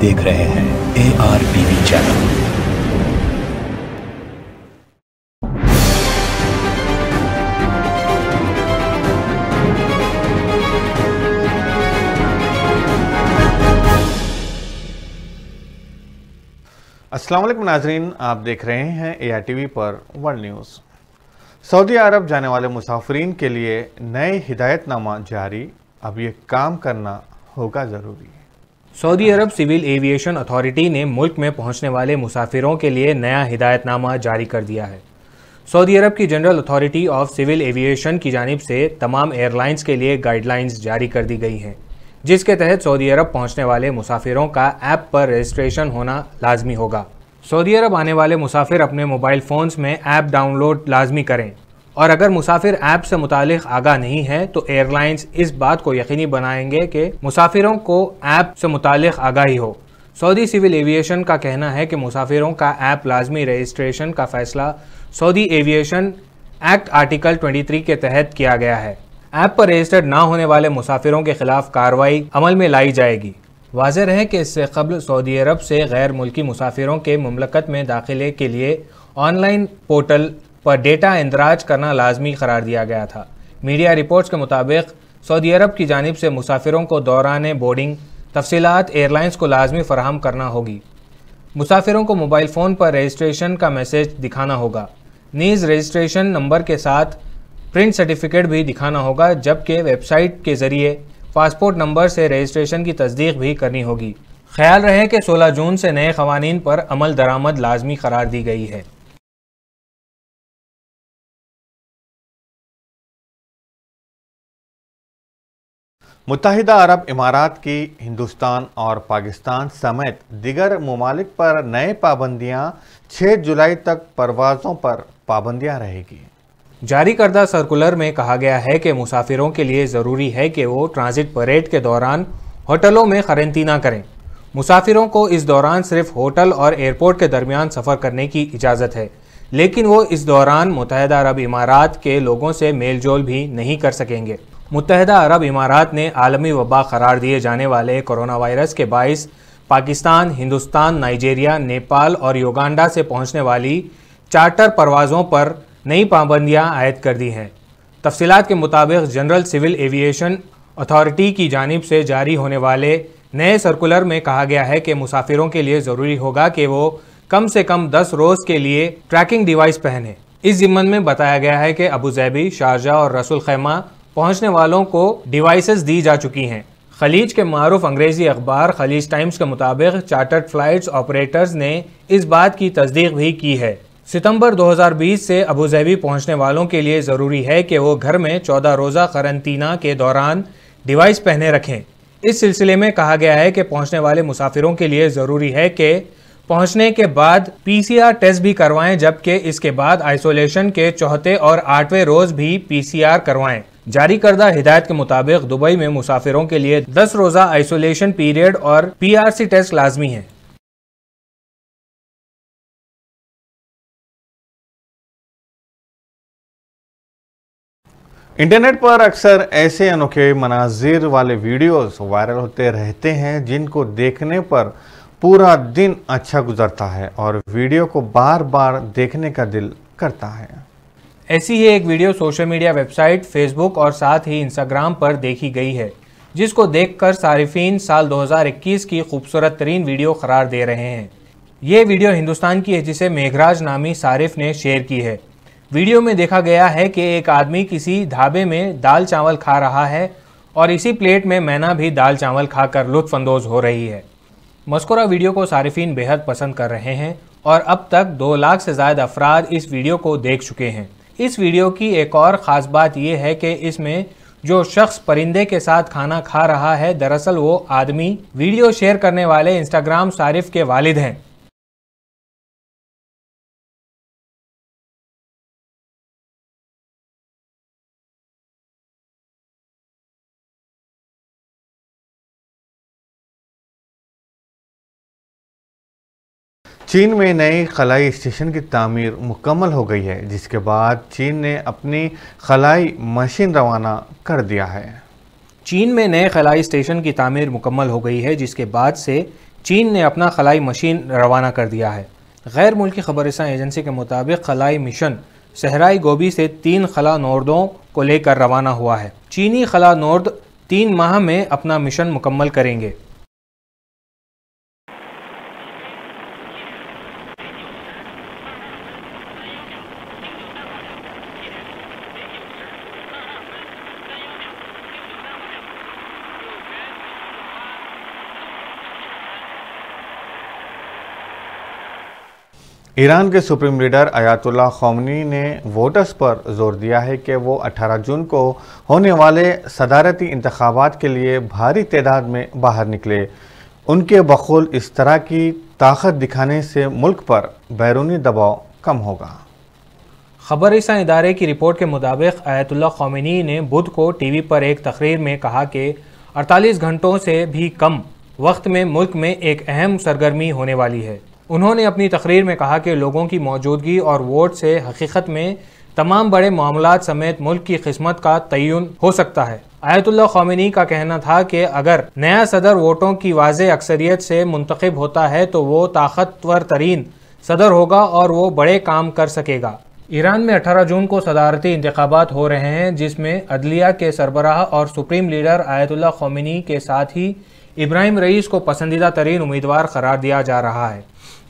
देख रहे हैं ए आर टीवी चैनल असलम नाजरीन आप देख रहे हैं ए आर टी वी पर वर्ल्ड न्यूज़ सऊदी अरब जाने वाले मुसाफरीन के लिए नए हिदायतनामा जारी अब ये काम करना होगा ज़रूरी Saudi Arab civil aviation authority ने मुल्क में पहुंचने वाले मुसाफिरों के लिए नया हिदायतनामा जारी कर दिया है सऊदी अरब की general authority of civil aviation की जानब से तमाम एयरलाइंस के लिए गाइडलाइंस जारी कर दी गई हैं जिसके तहत सऊदी अरब पहुंचने वाले मुसाफिरों का ऐप पर रजिस्ट्रेशन होना लाजमी होगा सऊदी अरब आने वाले मुसाफिर अपने मोबाइल फ़ोन्स में ऐप डाउनलोड लाजमी करें और अगर मुसाफिर ऐप से मुतल आगा नहीं है तो एयरलाइंस इस बात को यकीनी बनाएंगे कि मुसाफिरों को ऐप से मुतल आगाही हो सऊदी सिविल एविएशन का कहना है कि मुसाफिरों का ऐप लाजमी रजिस्ट्रेशन का फैसला सऊदी एविएशन एक्ट आर्टिकल 23 के तहत किया गया है ऐप पर रजिस्टर्ड ना होने वाले मुसाफिरों के खिलाफ कार्रवाई अमल में लाई जाएगी वाजह रहे कि इससे कबल सऊदी अरब से गैर मुल्की मुसाफिरों के ममलकत में दाखिले के लिए ऑनलाइन पोर्टल पर डेटा इंदराज करना लाजमी करार दिया गया था मीडिया रिपोर्ट्स के मुताबिक सऊदी अरब की जानब से मुसाफिरों को दौरान बोर्डिंग तफसीत एयरलाइंस को लाजमी फराहम करना होगी मुसाफिरों को मोबाइल फ़ोन पर रजिस्ट्रेशन का मैसेज दिखाना होगा नीज़ रजिस्ट्रेशन नंबर के साथ प्रिंट सर्टिफिकेट भी दिखाना होगा जबकि वेबसाइट के ज़रिए पासपोर्ट नंबर से रजिस्ट्रेशन की तस्दीक भी करनी होगी ख्याल रहे कि 16 जून से नए कवानीन पर अमल दरामद लाजमी करार दी गई है मुतहदा अरब इमारात की हिंदुस्तान और पाकिस्तान समेत दिगर ममालिक पर नए पाबंदियाँ छः जुलाई तक परवाज़ों पर पाबंदियाँ रहेगी जारी करदा सर्कुलर में कहा गया है कि मुसाफिरों के लिए ज़रूरी है कि वो ट्रांजिट परेड के दौरान होटलों में करंतना करें मुसाफिरों को इस दौरान सिर्फ होटल और एयरपोर्ट के दरमियान सफ़र करने की इजाज़त है लेकिन वो इस दौरान मुतहदा अरब इमारात के लोगों से मेल जोल भी नहीं कर सकेंगे मुतहदा अरब इमारात ने आलमी वबा करार दिए जाने वाले कोरोना वायरस के बायस पाकिस्तान हिंदुस्तान नाइजेरिया नेपाल और योगांडा से पहुंचने वाली चार्टर परवाज़ों पर नई पाबंदियां आयद कर दी हैं तफसीत के मुताबिक जनरल सिविल एविएशन अथॉरिटी की जानब से जारी होने वाले नए सर्कुलर में कहा गया है कि मुसाफिरों के लिए ज़रूरी होगा कि वो कम से कम 10 रोज़ के लिए ट्रैकिंग डिवाइस पहने इस जिम्मन में बताया गया है कि अबू जैबी शारजा और रसुल खैमा पहुंचने वालों को डिवाइसेस दी जा चुकी हैं खलीज के मरूफ अंग्रेज़ी अखबार खलीज टाइम्स के मुताबिक चार्टर्ड फ्लाइट्स ऑपरेटर्स ने इस बात की तस्दीक भी की है सितंबर 2020 से अबूजहबी पहुंचने वालों के लिए ज़रूरी है कि वो घर में 14 रोज़ा करंतना के दौरान डिवाइस पहने रखें इस सिलसिले में कहा गया है कि पहुंचने वाले मुसाफिरों के लिए ज़रूरी है कि पहुंचने के बाद पीसीआर टेस्ट भी करवाएं जबकि इसके बाद आइसोलेशन के चौथे और आठवें रोज़ भी पी करवाएं जारी करदा हिदायत के मुताबिक दुबई में मुसाफिरों के लिए दस रोज़ा आइसोलेशन पीरियड और पीआरसी टेस्ट लाजमी है इंटरनेट पर अक्सर ऐसे अनोखे मनाजिर वाले वीडियोस वायरल होते रहते हैं जिनको देखने पर पूरा दिन अच्छा गुजरता है और वीडियो को बार बार देखने का दिल करता है ऐसी ही एक video social media website Facebook और साथ ही इंस्टाग्राम पर देखी गई है जिसको देखकर सारिफिन साल 2021 की खूबसूरत तरीन वीडियो करार दे रहे हैं ये वीडियो हिंदुस्तान की है जिसे मेघराज नामी सारिफ ने शेयर की है वीडियो में देखा गया है कि एक आदमी किसी ढाबे में दाल चावल खा रहा है और इसी प्लेट में मैना भी दाल चावल खाकर लुत्फानंदोज हो रही है मस्कुरा वीडियो को सारिफिन बेहद पसंद कर रहे हैं और अब तक दो लाख से ज़्यादा अफराद इस वीडियो को देख चुके हैं इस वीडियो की एक और ख़ास बात यह है कि इसमें जो शख्स परिंदे के साथ खाना खा रहा है दरअसल वो आदमी वीडियो शेयर करने वाले इंस्टाग्राम सारिफ के वालिद हैं चीन में नए खलाई स्टेशन की तमीर मुकम्मल हो गई है जिसके बाद चीन ने अपनी खलाई मशीन रवाना कर दिया है चीन में नए खलाई स्टेशन की तमीर मुकम्मल हो गई है जिसके बाद से चीन ने अपना खलाई मशीन रवाना कर दिया है गैर मुल्की खबर एजेंसी के मुताबिक खलाई मिशन सहराई गोभी से तीन खला नोर्दों को लेकर रवाना हुआ है चीनी खला नोर्द तीन माह में अपना मिशन मुकम्मल करेंगे ईरान के सुप्रीम लीडर अयातुल्ला खोमनी ने वोटर्स पर जोर दिया है कि वो 18 जून को होने वाले सदारती इंतबात के लिए भारी तादाद में बाहर निकले उनके बखूल इस तरह की ताकत दिखाने से मुल्क पर बैरूनी दबाव कम होगा खबर इसा इदारे की रिपोर्ट के मुताबिक अयातुल्ला खोमनी ने बुध को टीवी पर एक तकरीर में कहा कि 48 घंटों से भी कम वक्त में मुल्क में एक अहम सरगर्मी होने वाली है उन्होंने अपनी तकरीर में कहा कि लोगों की मौजूदगी और वोट से हकीकत में तमाम बड़े मामला समेत मुल्क की किस्मत का तयन हो सकता है आयतुल्ला खामिनी का कहना था कि अगर नया सदर वोटों की वाज अक्सरियत से मुंतखब होता है तो वो ताकतवर तरीन सदर होगा और वो बड़े काम कर सकेगा ईरान में 18 जून को सदारती इंतबात हो रहे हैं जिसमें अदलिया के सरबराह और सुप्रीम लीडर आयतुल्ला खोमिनी के साथ ही इब्राहिम रईस को पसंदीदा तरीन उम्मीदवार करार दिया जा रहा है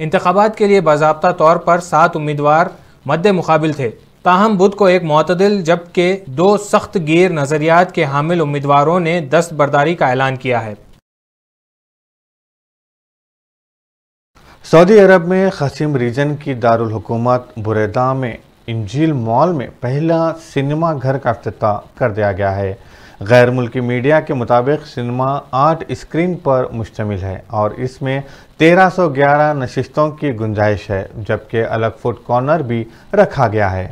इंतबात के लिए बाबा तौर पर सात उम्मीदवार मद मुकाबिल थे ताहम बुध को एक मतदल जबकि दो सख्त गिर नज़रियात के हामिल उम्मीदवारों ने दस्त बर्दारी का ऐलान किया है सऊदी अरब में खसीम रीजन की दारकूमत बुरेदा में इंजील मॉल में पहला सिनेमा घर का अफ्त कर दिया गया है गैर मुल्की मीडिया के मुताबिक सिनेमा आठ स्क्रीन पर मुश्तमिल है और इसमें 1311 नशस्तों की गुंजाइश है जबकि अलग फुट कॉर्नर भी रखा गया है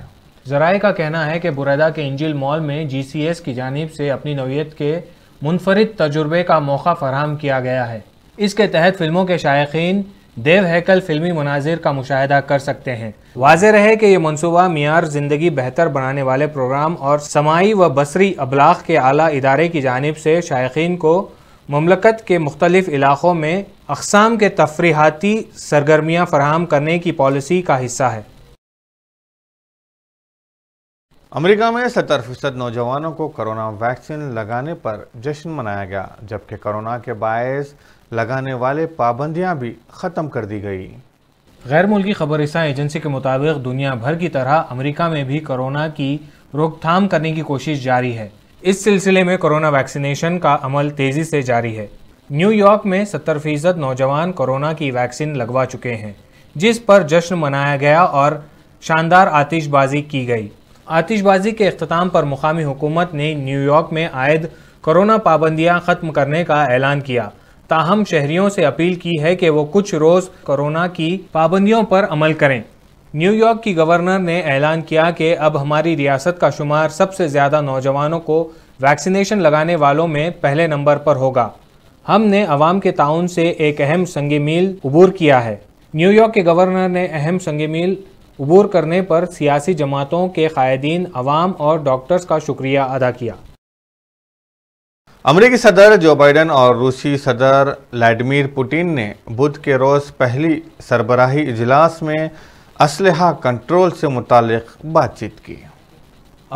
जराए का कहना है कि बुरैदा के इंजिल मॉल में जी सी एस की जानब से अपनी नवीत के मुनफरद तजुर्बे का मौका फराहम किया गया है इसके तहत फिल्मों के शायक देव हैकल फिल्मी मनाजिर का मुशाह कर सकते हैं वाज रहे कि ये मनसूबा मीर ज़िंदगी बेहतर बनाने वाले प्रोग्राम और समाई व बसरी अबलाग के आला इदारे की जानब से शायकीन को ममलकत के मुख्तलिफ इलाक़ों में अकसाम के तफरीहती सरगर्मियाँ फराहम करने की पॉलिसी का हिस्सा है अमेरिका में सत्तर फीसद नौजवानों को कोरोना वैक्सीन लगाने पर जश्न मनाया गया जबकि कोरोना के बायस लगाने वाले पाबंदियां भी ख़त्म कर दी गई गैर मुल्की खबर एजेंसी के मुताबिक दुनिया भर की तरह अमेरिका में भी कोरोना की रोकथाम करने की कोशिश जारी है इस सिलसिले में कोरोना वैक्सीनेशन का अमल तेज़ी से जारी है न्यूयॉर्क में सत्तर फीसद नौजवान कोरोना की वैक्सीन लगवा चुके हैं जिस पर जश्न मनाया गया और शानदार आतिशबाजी की गई आतिशबाजी के अख्ताम पर मुकामी हुकूमत ने न्यूयॉर्क में आयद कोरोना पाबंदियां ख़त्म करने का ऐलान किया ताहम शहरियों से अपील की है कि वो कुछ रोज़ कोरोना की पाबंदियों पर अमल करें न्यूयॉर्क की गवर्नर ने ऐलान किया कि अब हमारी रियासत का शुमार सबसे ज़्यादा नौजवानों को वैक्सीनेशन लगाने वालों में पहले नंबर पर होगा हमने अवाम के ताउन से एक अहम संग मील अबूर किया है न्यूयॉर्क के गवर्नर ने अहम संग मील अबूर करने पर सियासी जमातों के कायदीन अवाम और डॉक्टर्स का शुक्रिया अदा किया अमरीकी सदर जो बाइडन और रूसी सदर व्लाडिमिर पुतिन ने बुध के रोज़ पहली सरबराही इजलास में असलहा कंट्रोल से मुतल बातचीत की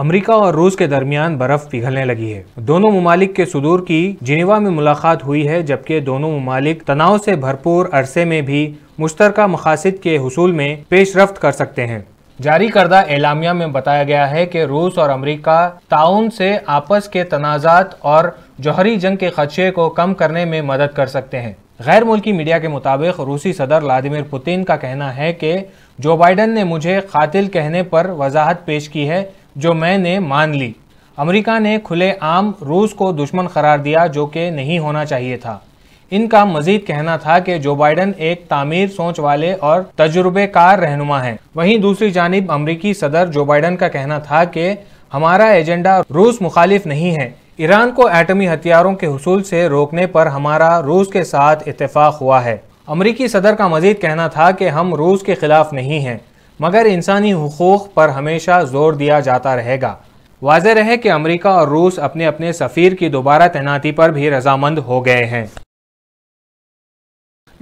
अमेरिका और रूस के दरमियान बर्फ पिघलने लगी है दोनों ममालिक के सुदूर की जिनेवा में मुलाकात हुई है जबकि दोनों ममालिक तनाव से भरपूर अरसे में भी मुश्तर मकासद के हसूल में पेश रफ्त कर सकते हैं जारी करदा एलामिया में बताया गया है कि रूस और अमेरिका ताउन से आपस के तनाजात और जौहरी जंग के खदशे को कम करने में मदद कर सकते हैं गैर मुल्की मीडिया के मुताबिक रूसी सदर व्लादिमिर पुतिन का कहना है कि जो बाइडन ने मुझे कातिल कहने पर वजाहत पेश की है जो मैंने मान ली अमेरिका ने खुले आम रूस को दुश्मन करार दिया जो कि नहीं होना चाहिए था इनका मजीद कहना था कि जो बाइडन एक तामीर सोच वाले और तजुर्बेकार रहनुमा हैं वहीं दूसरी जानब अमरीकी सदर जो बाइडन का कहना था कि हमारा एजेंडा रूस मुखालिफ नहीं है ईरान को एटमी हथियारों के हसूल से रोकने पर हमारा रूस के साथ इतफाक़ हुआ है अमरीकी सदर का मजीद कहना था कि हम रूस के ख़िलाफ़ नहीं हैं मगर इंसानी हकूक़ पर हमेशा जोर दिया जाता रहेगा वाज रहे कि अमरीका और रूस अपने अपने सफ़ीर की दोबारा तैनाती पर भी रजामंद हो गए हैं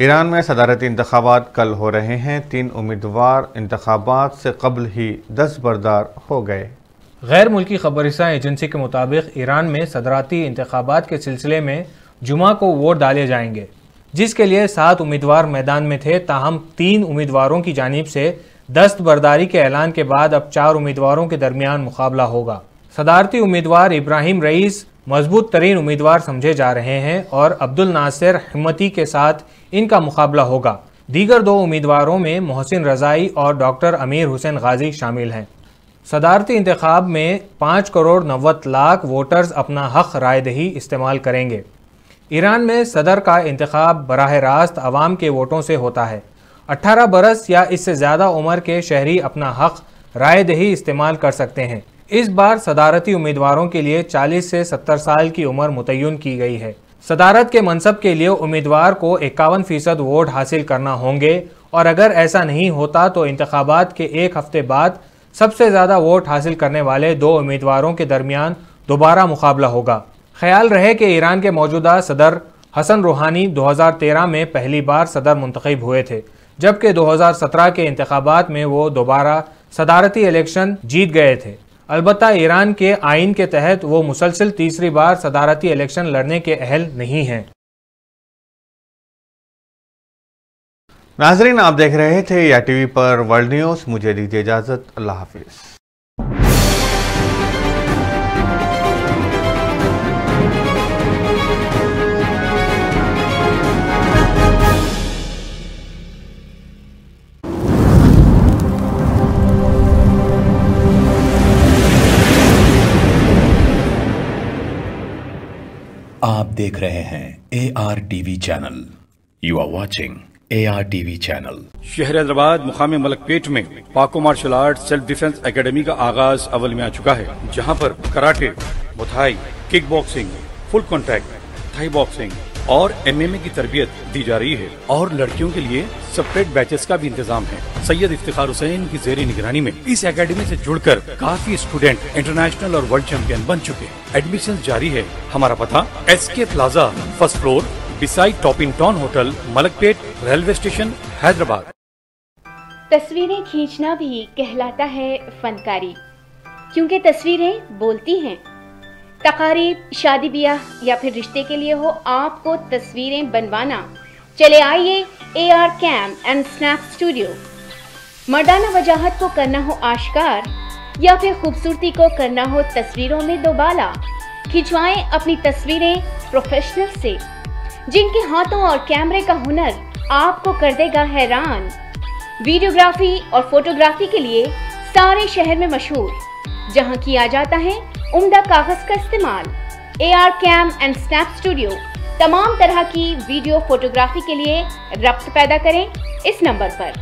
ईरान में सदारती इंतबात कल हो रहे हैं तीन उम्मीदवार इंतबात से कबल ही बरदार हो गए गैर मुल्की खबरसा एजेंसी के मुताबिक ईरान में सदराती इंतबात के सिलसिले में जुमा को वोट डाले जाएंगे जिसके लिए सात उम्मीदवार मैदान में थे ताहम तीन उम्मीदवारों की जानब से दस्तबरदारी के ऐलान के बाद अब चार उम्मीदवारों के दरमियान मुकाबला होगा सदारती उम्मीदवार इब्राहिम रईस मजबूत तरीन उम्मीदवार समझे जा रहे हैं और अब्दुल नासिर हिम्मती के साथ इनका मुकाबला होगा दीगर दो उम्मीदवारों में मोहसिन रजाई और डॉक्टर अमीर हुसैन गाजी शामिल हैं सदारती इंतखब में पाँच करोड़ नवत लाख वोटर्स अपना हक रायदही इस्तेमाल करेंगे ईरान में सदर का इंतखब बरह रास्त आवाम के वोटों से होता है 18 बरस या इससे ज़्यादा उम्र के शहरी अपना हक रायदही इस्तेमाल कर सकते हैं इस बार सदारती उम्मीदवारों के लिए 40 से 70 साल की उम्र मुतयन की गई है सदारत के मनसब के लिए उम्मीदवार को इक्यावन फ़ीसद वोट हासिल करना होंगे और अगर ऐसा नहीं होता तो इंतबात के एक हफ्ते बाद सबसे ज़्यादा वोट हासिल करने वाले दो उम्मीदवारों के दरमियान दोबारा मुकाबला होगा ख्याल रहे कि ईरान के मौजूदा सदर हसन रूहानी 2013 में पहली बार सदर मुंतखब हुए थे जबकि 2017 के इंतबात में वो दोबारा सदारती इलेक्शन जीत गए थे अलबत् ईरान के आइन के तहत वो मुसलसिल तीसरी बार सदारती इलेक्शन लड़ने के अहल नहीं हैं नाजरीन आप देख रहे थे या e टीवी पर वर्ल्ड न्यूज़ मुझे दीजिए इजाज़त अल्लाह हाफिज़ आप देख रहे हैं A R TV channel you are watching A R V channel शहर हैदराबाद मुकामी मलकपेट में पाको martial art self defence academy का आगाज अवल में आ चुका है जहां पर karate Muay Thai kick boxing full contact Thai boxing और एमएमए की तरबियत दी जा रही है और लड़कियों के लिए सेपरेट बैचेस का भी इंतजाम है सैयद इफ्तार हुसैन की जेरी निगरानी में इस एकेडमी से जुड़कर काफी स्टूडेंट इंटरनेशनल और वर्ल्ड चैंपियन बन चुके हैं एडमिशन जारी है हमारा पता S K plaza first floor beside Topin Town hotel Malakpet railway station Hyderabad तस्वीरें खींचना भी कहलाता है फनकारी क्योंकि तस्वीरें बोलती हैं तकारीब शादी ब्याह या फिर रिश्ते के लिए हो आपको तस्वीरें बनवाना चले आइए A R cam and snap studio मर्दाना वजाहत को करना हो आशकार या फिर खूबसूरती को करना हो तस्वीरों में दोबाला खिंचवाएं अपनी तस्वीरें प्रोफेशनल से जिनके हाथों और कैमरे का हुनर आपको कर देगा हैरान वीडियोग्राफी और फोटोग्राफी के लिए सारे शहर में मशहूर जहां किया जाता है उम्दा कागज का इस्तेमाल A R cam and snap studio तमाम तरह की वीडियो फोटोग्राफी के लिए रब्त पैदा करें इस नंबर पर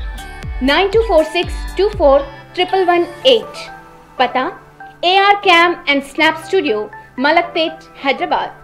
nine two four six two four triple one eight पता A R cam and snap studio Malakpet Hyderabad